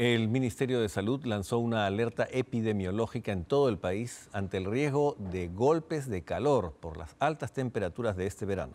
El Ministerio de Salud lanzó una alerta epidemiológica en todo el país ante el riesgo de golpes de calor por las altas temperaturas de este verano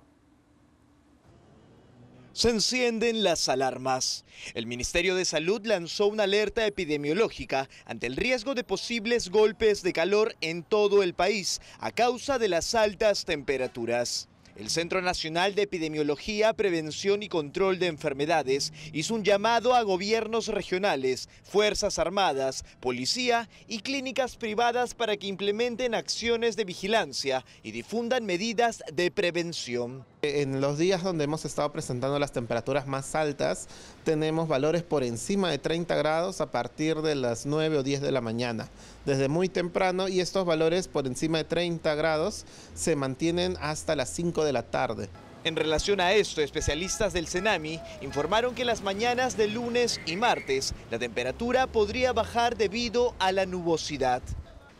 se encienden las alarmas. El Ministerio de Salud lanzó una alerta epidemiológica ante el riesgo de posibles golpes de calor en todo el país a causa de las altas temperaturas. El Centro Nacional de Epidemiología, Prevención y Control de Enfermedades hizo un llamado a gobiernos regionales, Fuerzas Armadas, Policía y clínicas privadas para que implementen acciones de vigilancia y difundan medidas de prevención. En los días donde hemos estado presentando las temperaturas más altas, tenemos valores por encima de 30 grados a partir de las 9 o 10 de la mañana, desde muy temprano, y estos valores por encima de 30 grados se mantienen hasta las 5 de la tarde. En relación a esto, especialistas del Cenami informaron que las mañanas de lunes y martes la temperatura podría bajar debido a la nubosidad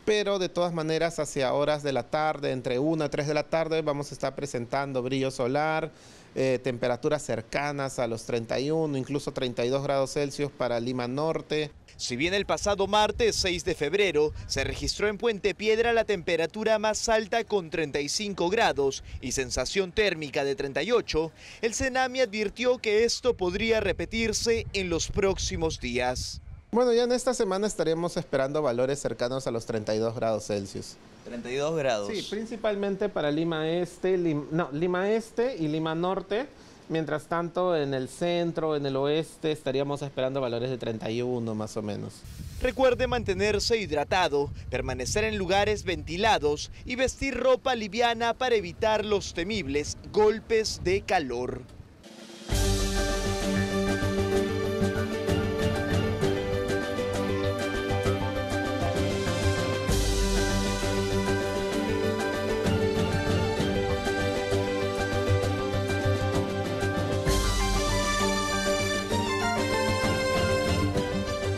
pero de todas maneras hacia horas de la tarde, entre 1 a 3 de la tarde, vamos a estar presentando brillo solar, eh, temperaturas cercanas a los 31, incluso 32 grados Celsius para Lima Norte. Si bien el pasado martes 6 de febrero se registró en Puente Piedra la temperatura más alta con 35 grados y sensación térmica de 38, el Cenami advirtió que esto podría repetirse en los próximos días. Bueno, ya en esta semana estaríamos esperando valores cercanos a los 32 grados Celsius. 32 grados. Sí, principalmente para Lima Este, Lima Este y Lima Norte. Mientras tanto, en el centro, en el oeste, estaríamos esperando valores de 31 más o menos. Recuerde mantenerse hidratado, permanecer en lugares ventilados y vestir ropa liviana para evitar los temibles golpes de calor.